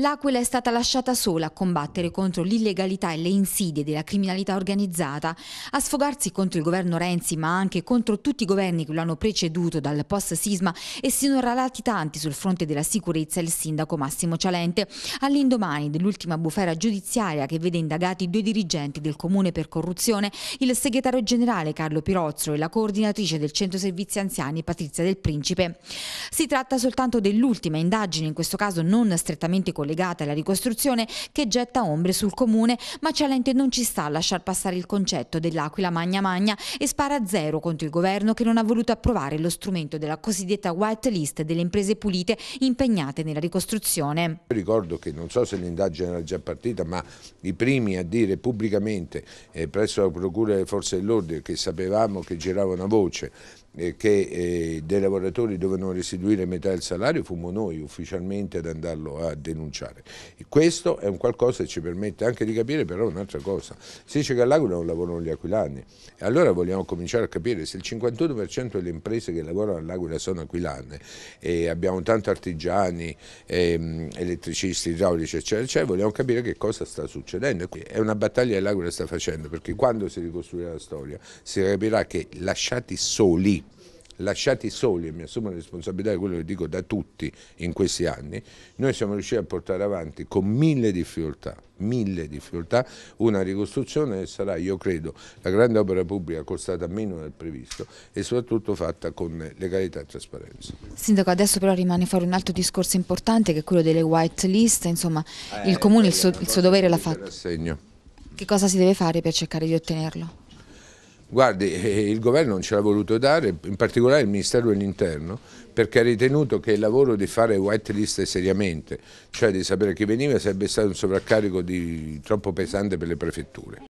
L'Aquila è stata lasciata sola a combattere contro l'illegalità e le insidie della criminalità organizzata, a sfogarsi contro il governo Renzi ma anche contro tutti i governi che lo hanno preceduto dal post-sisma e sinora latitanti sul fronte della sicurezza il sindaco Massimo Cialente, all'indomani dell'ultima bufera giudiziaria che vede indagati due dirigenti del comune per corruzione, il segretario generale Carlo Pirozzo e la coordinatrice del centro servizi anziani Patrizia del Principe. Si tratta soltanto dell'ultima indagine, in questo caso non strettamente collegata legate alla ricostruzione che getta ombre sul comune, ma Cialente non ci sta a lasciar passare il concetto dell'Aquila Magna Magna e spara a zero contro il governo che non ha voluto approvare lo strumento della cosiddetta white list delle imprese pulite impegnate nella ricostruzione. Ricordo che non so se l'indagine era già partita, ma i primi a dire pubblicamente eh, presso la Procura delle Forze dell'Ordine che sapevamo che girava una voce eh, che eh, dei lavoratori dovevano restituire metà del salario, fumo noi ufficialmente ad andarlo a denunciare rinunciare. E questo è un qualcosa che ci permette anche di capire però un'altra cosa. Si dice che all'Aquila non lavorano gli aquilani e allora vogliamo cominciare a capire se il 51% delle imprese che lavorano all'Aquila sono aquilane e abbiamo tanti artigiani, ehm, elettricisti, idraulici eccetera, eccetera, vogliamo capire che cosa sta succedendo. È una battaglia che l'Aquila sta facendo perché quando si ricostruirà la storia si capirà che lasciati soli lasciati soli, e mi assumo la responsabilità di quello che dico da tutti in questi anni, noi siamo riusciti a portare avanti con mille difficoltà, mille difficoltà, una ricostruzione che sarà, io credo, la grande opera pubblica costata meno del previsto e soprattutto fatta con legalità e trasparenza. Sindaco, adesso però rimane fuori un altro discorso importante che è quello delle white list, insomma eh, il Comune il suo, il suo dovere l'ha fatto. Che cosa si deve fare per cercare di ottenerlo? Guardi, eh, eh, il governo non ce l'ha voluto dare, in particolare il Ministero dell'Interno, perché ha ritenuto che il lavoro di fare whitelist seriamente, cioè di sapere chi veniva, sarebbe stato un sovraccarico di... troppo pesante per le prefetture.